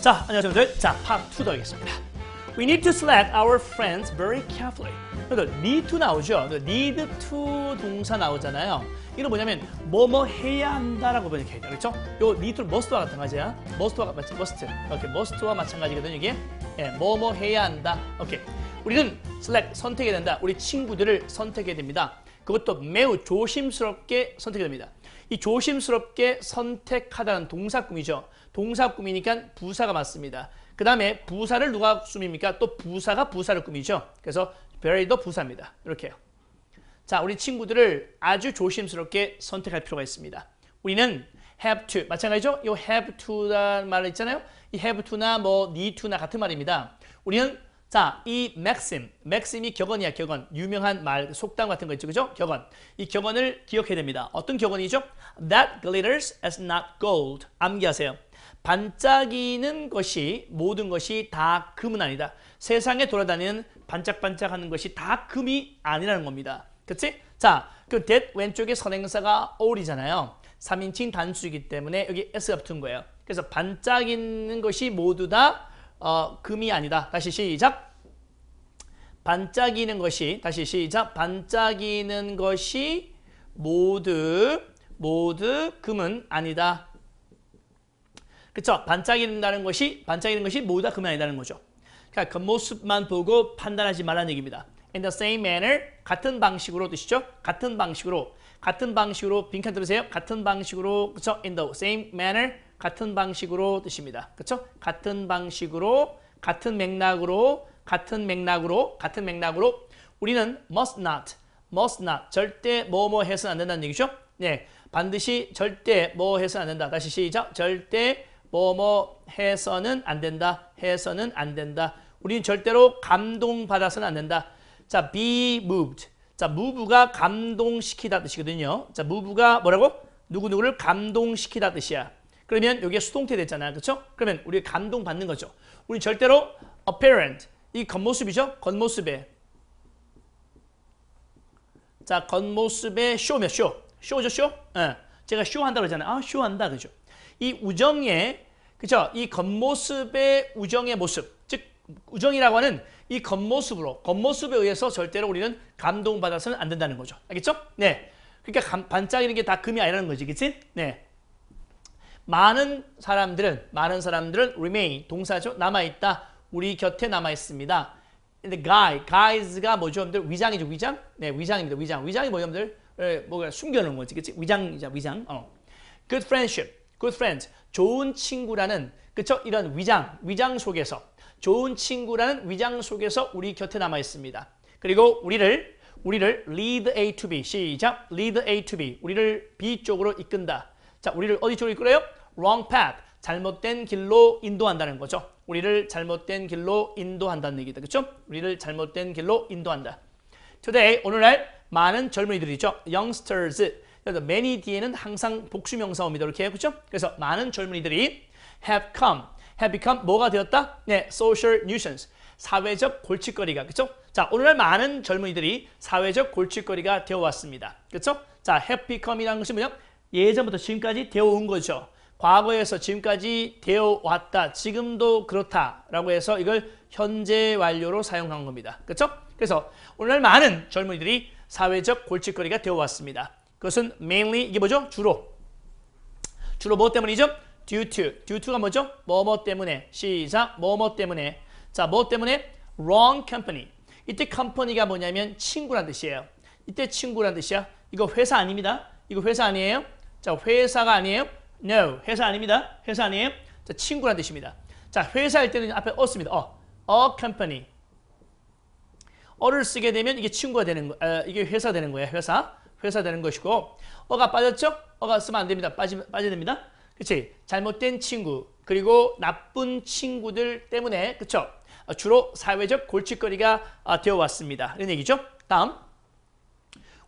자, 안녕하세요, 여러분들. 자, p a 2 더하겠습니다. We need to select our friends very carefully. 그러니 need to 나오죠. need to 동사 나오잖아요. 이건 뭐냐면 뭐뭐 뭐 해야 한다라고 번역해야 돼. 그렇죠? 요 need to m 스 s t 와 마찬가지야. must와 마찬 must. 이렇게 must와 마찬가지거든요, 이게. 예, 뭐뭐 뭐 해야 한다. 오케이. 우리는 select 선택해야 된다. 우리 친구들을 선택해야 됩니다. 그것도 매우 조심스럽게 선택해야 됩니다. 이 조심스럽게 선택하다는 동사꿈이죠동사꿈이니까 부사가 맞습니다. 그 다음에 부사를 누가 꿈입니까또 부사가 부사를 꿈이죠 그래서 very도 부사입니다. 이렇게요. 자, 우리 친구들을 아주 조심스럽게 선택할 필요가 있습니다. 우리는 have to, 마찬가지죠? 이 have to라는 말 있잖아요. 이 have to나 뭐 need to나 같은 말입니다. 우리는 자, 이 맥심, 맥심이 격언이야, 격언. 유명한 말, 속담 같은 거 있죠, 그죠? 격언. 이 격언을 기억해야 됩니다. 어떤 격언이죠? That glitters as not gold. 암기하세요. 반짝이는 것이 모든 것이 다 금은 아니다. 세상에 돌아다니는 반짝반짝하는 것이 다 금이 아니라는 겁니다. 그치? 자, 그 that 왼쪽에 선행사가 a l l 잖아요 3인칭 단수이기 때문에 여기 s가 붙은 거예요. 그래서 반짝이는 것이 모두 다 어, 금이 아니다. 다시 시작. 반짝이는 것이 다시 시작. 반짝이는 것이 모두 모두 금은 아니다. 그죠 반짝이는다는 것이 반짝이는 것이 모두 다 금이 아니다는 거죠. 그러니까 겉모습만 보고 판단하지 말라는 얘기입니다. In the same manner, 같은 방식으로 뜻이죠. 같은 방식으로, 같은 방식으로 빈칸 들으세요. 같은 방식으로, 그죠 In the same manner, 같은 방식으로 뜻입니다. 그렇죠? 같은 방식으로 같은 맥락으로 같은 맥락으로 같은 맥락으로 우리는 must not, must not 절대 뭐뭐 뭐 해서는 안 된다는 얘기죠. 네, 반드시 절대 뭐 해서는 안 된다. 다시 시작. 절대 뭐뭐 뭐 해서는 안 된다. 해서는 안 된다. 우리는 절대로 감동받아서는 안 된다. 자, be moved. 자, move가 감동시키다 뜻이거든요. 자, move가 뭐라고? 누구누구를 감동시키다 뜻이야. 그러면 여기에 수동태 됐잖아요. 그렇죠? 그러면 우리 감동받는 거죠. 우리 절대로 apparent, 이 겉모습이죠? 겉모습에 자, 겉모습에 쇼며 쇼. 쇼죠, 쇼? 예. 제가 쇼한다 그러잖아요. 아, 쇼한다. 그죠? 이 우정의, 그죠? 이 겉모습의 우정의 모습. 즉, 우정이라고 하는 이 겉모습으로, 겉모습에 의해서 절대로 우리는 감동받아서는 안 된다는 거죠. 알겠죠? 네. 그러니까 감, 반짝이는 게 다 금이 아니라는 거지. 그치? 네. 많은 사람들은 많은 사람들은 remain 동사죠. 남아 있다. 우리 곁에 남아 있습니다. 근데 guy, guys가 뭐죠, 여러분들? 위장이죠, 위장? 네, 위장입니다. 위장. 위장이 뭐죠요 여러분들? 예, 뭐가 숨겨 놓은 거지. 그치 위장이자 위장. 어. good friendship. good friend. s 좋은 친구라는 그쵸? 이런 위장, 위장 속에서 좋은 친구라는 위장 속에서 우리 곁에 남아 있습니다. 그리고 우리를 우리를 lead A to B 시작 lead A to B 우리를 B 쪽으로 이끈다 자, 우리를 어디 쪽으로 이끌어요? wrong path. 잘못된 길로 인도한다는 거죠. 우리를 잘못된 길로 인도한다는 얘기다. 그렇죠? 우리를 잘못된 길로 인도한다. Today, 오늘날 많은 젊은이들이죠. Youngsters. 그래서 many 뒤에는 항상 복수명사 옵니다. 이렇게 해요. 그렇죠? 그래서 많은 젊은이들이 have come, have become 뭐가 되었다? 네, social nuisance. 사회적 골칫거리가. 그렇죠? 자, 오늘날 많은 젊은이들이 사회적 골칫거리가 되어 왔습니다. 그렇죠? 자, have become이라는 것이 뭐냐? 예전부터 지금까지 되어온 거죠. 과거에서 지금까지 되어왔다. 지금도 그렇다라고 해서 이걸 현재 완료로 사용한 겁니다. 그렇죠? 그래서 오늘날 많은 젊은이들이 사회적 골칫거리가 되어왔습니다. 그것은 mainly 이게 뭐죠? 주로. 주로 뭐 때문이죠? due to. due to가 뭐죠? 뭐 뭐 때문에. 시작. 뭐뭐 때문에. 자, 뭐 때문에? wrong company. 이때 컴퍼니가 뭐냐면 친구란 뜻이에요. 이때 친구란 뜻이야. 이거 회사 아닙니다. 이거 회사 아니에요. 자, 회사가 아니에요. No. 회사 아닙니다. 회사 아니에요. 자, 친구란 뜻입니다. 자, 회사일 때는 앞에 어습니다 어. A company. 어를 쓰게 되면 이게 친구가 되는 거, 에, 어, 이게 회사 되는 거예요. 회사. 회사 되는 것이고 어가 빠졌죠? 어가 쓰면 안 됩니다. 빠지, 빠져야 됩니다. 그렇지 잘못된 친구 그리고 나쁜 친구들 때문에 그쵸? 어, 주로 사회적 골칫거리가 아, 되어 왔습니다. 이런 얘기죠. 다음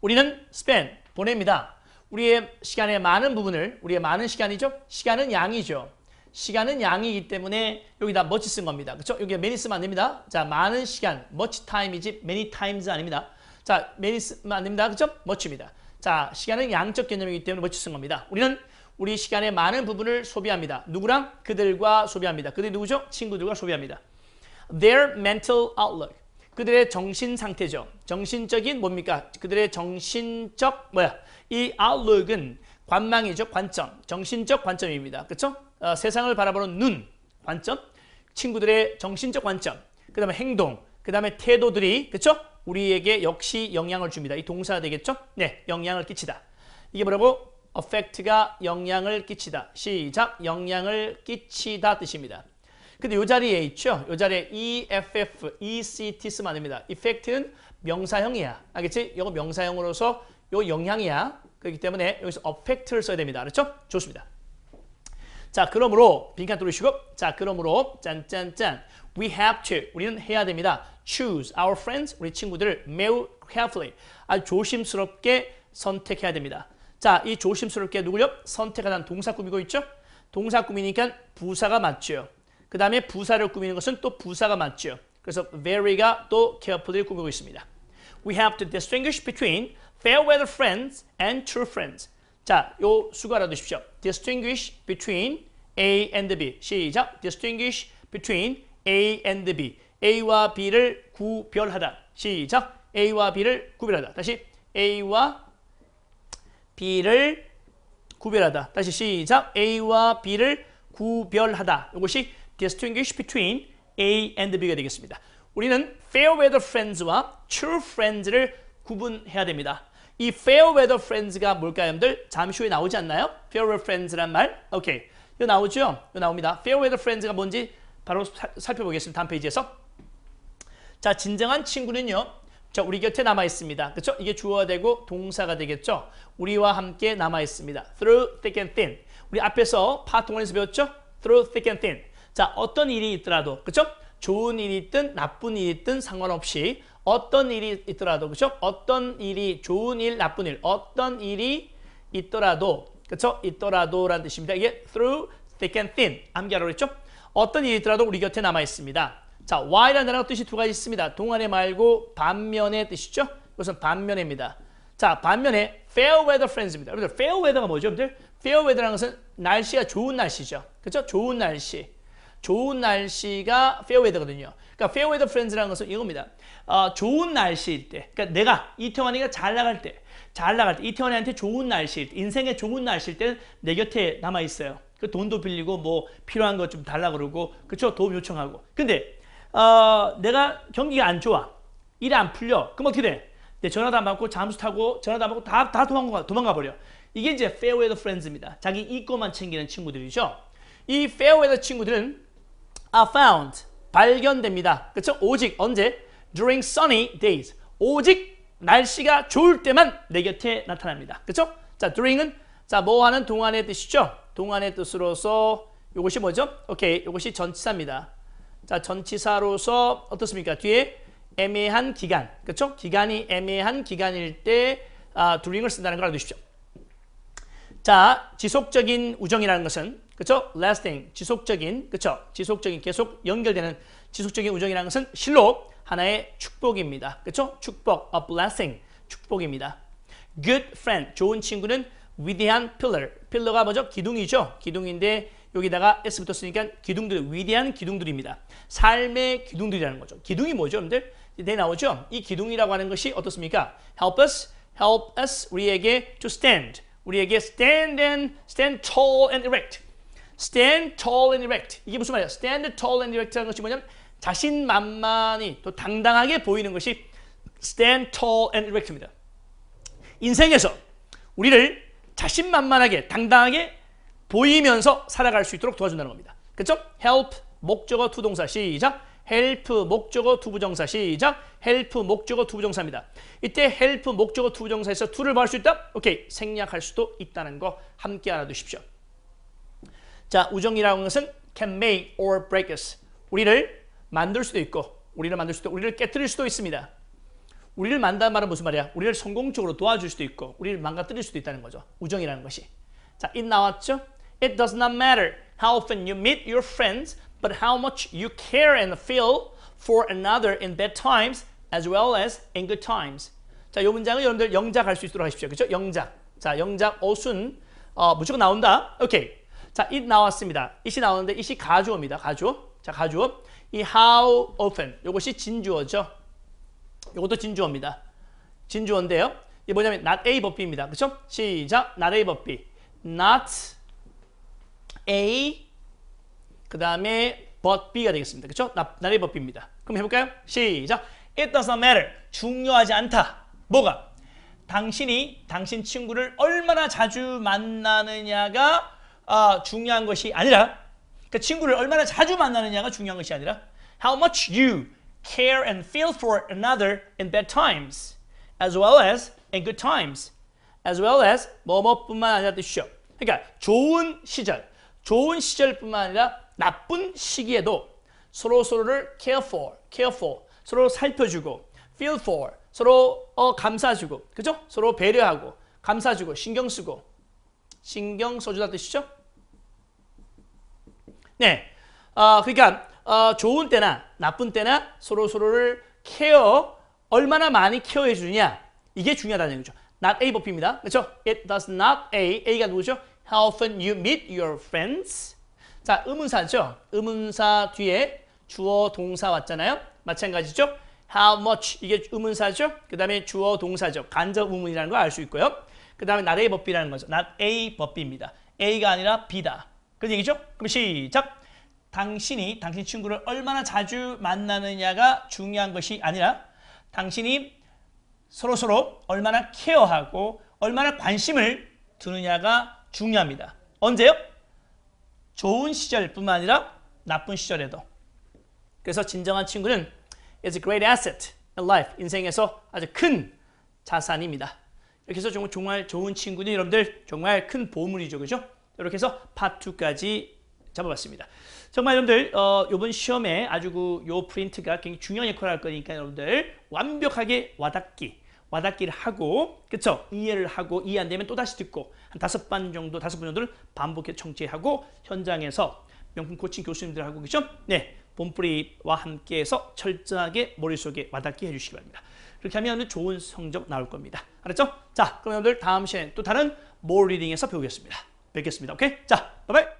우리는 스펜 보냅니다. 우리의 시간의 많은 부분을 우리의 많은 시간이죠. 시간은 양이죠. 시간은 양이기 때문에 여기다 much 쓴 겁니다. 그렇죠? 여기 many 쓰면 안 됩니다. 자, 많은 시간, much time이지 many times 아닙니다. 자, many 쓰면 안 됩니다. 그렇죠? much입니다. 자, 시간은 양적 개념이기 때문에 much 쓴 겁니다. 우리는 우리 시간의 많은 부분을 소비합니다. 누구랑? 그들과 소비합니다. 그들이 누구죠? 친구들과 소비합니다. Their mental outlook. 그들의 정신 상태죠. 정신적인 뭡니까? 그들의 정신적 뭐야? 이 outlook은 관망이죠. 관점. 정신적 관점입니다. 그렇죠? 어, 세상을 바라보는 눈, 관점. 친구들의 정신적 관점. 그 다음에 행동. 그 다음에 태도들이 그렇죠? 우리에게 역시 영향을 줍니다. 이 동사 되겠죠? 네, 영향을 끼치다. 이게 뭐라고? affect가 영향을 끼치다. 시작. 영향을 끼치다 뜻입니다. 근데 이 자리에 있죠. 이 자리에 EFF, ECT스만 입니다 Effect는 명사형이야. 알겠지? 이거 명사형으로서 요 영향이야. 그렇기 때문에 여기서 affect를 써야 됩니다. 그렇죠? 좋습니다. 자, 그러므로 빈칸 뚫으시고 자, 그러므로 짠짠짠 We have to, 우리는 해야 됩니다. Choose our friends, 우리 친구들을 매우 carefully, 아주 조심스럽게 선택해야 됩니다. 자, 이 조심스럽게 누구요? 선택하다는 동사 꾸미고 있죠? 동사 꾸미니까 부사가 맞죠. 그 다음에 부사를 꾸미는 것은 또 부사가 맞죠. 그래서 very가 또 carefully 꾸미고 있습니다. We have to distinguish between fair weather friends and true friends. 자, 요 수고 알아두십시오. distinguish between A and B. 시작. distinguish between A and B. A와 B를 구별하다. 시작. A와 B를 구별하다. 다시 A와 B를 구별하다. 다시 시작. A와 B를 구별하다. 이것이 distinguish between A and B가 되겠습니다. 우리는 fair weather friends와 true friends를 구분해야 됩니다. 이 fair weather friends가 뭘까요, 여러분들? 잠시 후에 나오지 않나요? fair weather friends란 말. 오케이. 이거 나오죠? 이거 나옵니다. fair weather friends가 뭔지 바로 사, 살펴보겠습니다. 다음 페이지에서. 자, 진정한 친구는요. 자, 우리 곁에 남아 있습니다. 그렇죠? 이게 주어가 되고 동사가 되겠죠? 우리와 함께 남아 있습니다. through thick and thin. 우리 앞에서 파트 1에서 배웠죠? through thick and thin. 자 어떤 일이 있더라도 그죠 좋은 일이 있든 나쁜 일이 있든 상관없이 어떤 일이 있더라도 그죠 어떤 일이 좋은 일 나쁜 일 어떤 일이 있더라도 그죠 있더라도라는 뜻입니다. 이게 through thick and thin 암기하라고 했죠? 어떤 일이 있더라도 우리 곁에 남아 있습니다. 자, w h i 이라는단 뜻이 두 가지 있습니다. 동안에 말고 반면의 뜻이죠. 이것은 반면입니다. 자, 반면에 fair weather friends입니다. 여러분들 fair weather가 뭐죠, 여러분들? fair weather라는 것은 날씨가 좋은 날씨죠. 그죠 좋은 날씨. 좋은 날씨가 페어웨더거든요. 그러니까 페어웨더 프렌즈라는 것은 이겁니다. 어, 좋은 날씨일 때, 그러니까 내가 이태원이가 잘 나갈 때, 잘 나갈 때, 이태원이한테 좋은 날씨일 때, 인생의 좋은 날씨일 때는 내 곁에 남아 있어요. 그 돈도 빌리고 뭐 필요한 것 좀 달라 그러고 그쵸 도움 요청하고. 근데 어, 내가 경기가 안 좋아, 일이 안 풀려, 그럼 어떻게 돼? 내 전화도 안 받고 잠수 타고 전화도 안 받고 다 다 도망가 도망가 버려. 이게 이제 페어웨더 프렌즈입니다. 자기 이거만 챙기는 친구들이죠. 이 페어웨더 친구들은 are found. 발견됩니다. 그렇죠? 오직 언제? During sunny days. 오직 날씨가 좋을 때만 내 곁에 나타납니다. 그렇죠? 자, during은 자, 뭐 하는 동안의 뜻이죠? 동안의 뜻으로서 이것이 뭐죠? 오케이, 이것이 전치사입니다. 자, 전치사로서 어떻습니까? 뒤에 애매한 기간, 그렇죠? 기간이 애매한 기간일 때 아, during을 쓴다는 걸 알아두십시오. 자, 지속적인 우정이라는 것은 그렇죠? lasting, 지속적인, 그렇죠? 지속적인, 계속 연결되는 지속적인 우정이라는 것은 실로 하나의 축복입니다. 그렇죠? 축복, a blessing, 축복입니다. good friend, 좋은 친구는 위대한 pillar, pillar가 뭐죠? 기둥이죠? 기둥인데 여기다가 s 부터쓰니까 기둥들, 위대한 기둥들입니다. 삶의 기둥들이라는 거죠. 기둥이 뭐죠, 여러분들? 이 네, 나오죠? 이 기둥이라고 하는 것이 어떻습니까? help us, help us, 우리에게 to stand, 우리에게 stand and stand tall and erect, stand tall and erect. 이게 무슨 말이야? stand tall and erect라는 것이 뭐냐면 자신만만히 또 당당하게 보이는 것이 stand tall and erect입니다. 인생에서 우리를 자신만만하게 당당하게 보이면서 살아갈 수 있도록 도와준다는 겁니다. 그렇죠? help 목적어 투동사 시작 help 목적어 투부정사 시작 help 목적어 투부정사입니다. 이때 help 목적어 투부정사에서 투를 구할 수 있다? 오케이 생략할 수도 있다는 거 함께 알아두십시오. 자, 우정이라는 것은 can make or break us. 우리를 만들 수도 있고 우리를 만들 수도 우리를 깨뜨릴 수도 있습니다. 우리를 만든다는 말은 무슨 말이야? 우리를 성공적으로 도와줄 수도 있고 우리를 망가뜨릴 수도 있다는 거죠. 우정이라는 것이. 자, it 나왔죠? It does not matter how often you meet your friends, but how much you care and feel for another in bad times as well as in good times. 자, 이 문장은 여러분들 영작 할 수 있도록 하십시오. 그렇죠? 영작. 자, 영작, 어순, 어, 무조건 나온다. 오케이. 자, it 나왔습니다. it이 나오는데 it이 가주어입니다. 가주어. 자, 가주어. 이 how often. 요것이 진주어죠. 요것도 진주어입니다. 진주어인데요. 이 뭐냐면 not a b u 입니다 그렇죠? 시작. not a but b. not a 그다음에 but b가 되겠습니다. 그렇죠? not, not a b u 입니다 그럼 해 볼까요? 시작. it doesn't matter. 중요하지 않다. 뭐가? 당신이 당신 친구를 얼마나 자주 만나느냐가 아, 중요한 것이 아니라 그 친구를 얼마나 자주 만나느냐가 중요한 것이 아니라 how much you care and feel for another in bad times as well as in good times as well as 뭐 뭐뿐만 아니라 뜻이죠. 그러니까 좋은 시절, 좋은 시절뿐만 아니라 나쁜 시기에도 서로 서로를 care for, care for 서로 살펴주고 feel for 서로 어, 감사주고 그죠? 서로 배려하고 감사주고 신경 쓰고 신경 써주다 뜻이죠. 네. 어, 그러니까 어, 좋은 때나 나쁜 때나 서로 서로를 케어 얼마나 많이 케어해 주냐 이게 중요하다는 얘죠 Not A 버입니다 그렇죠? It does not A. A가 누구죠? How often you meet your friends. 자, 의문사죠. 의문사 뒤에 주어 동사 왔잖아요. 마찬가지죠. How much 이게 의문사죠. 그 다음에 주어 동사죠. 간접 의문이라는 걸 알 수 있고요. 그 다음에 not A 버피라는 거죠. Not A 버입니다 A가 아니라 B다. 그런 얘기죠? 그럼 시작! 당신이 당신 친구를 얼마나 자주 만나느냐가 중요한 것이 아니라 당신이 서로서로 얼마나 케어하고 얼마나 관심을 두느냐가 중요합니다. 언제요? 좋은 시절뿐만 아니라 나쁜 시절에도. 그래서 진정한 친구는 is a great asset in life. 인생에서 아주 큰 자산입니다. 이렇게 해서 정말, 좋은 친구는 여러분들 정말 큰 보물이죠. 그죠? 이렇게 해서 파트 2까지 잡아봤습니다. 정말 여러분들 어, 이번 시험에 아주 그 요 프린트가 굉장히 중요한 역할을 할 거니까 여러분들 완벽하게 와닿기 와닿기를 하고 그쵸 이해를 하고 이해 안 되면 또 다시 듣고 한 다섯 번 정도 다섯 번 정도를 반복해 청취하고 현장에서 명품 코칭 교수님들하고 그죠 네 본뿌리와 함께해서 철저하게 머릿속에 와닿게 해주시기 바랍니다. 그렇게 하면 좋은 성적 나올 겁니다. 알았죠? 자, 그럼 여러분들 다음 시간에 또 다른 몰 리딩에서 배우겠습니다. 뵙겠습니다. 오케이? 자, 바이바이!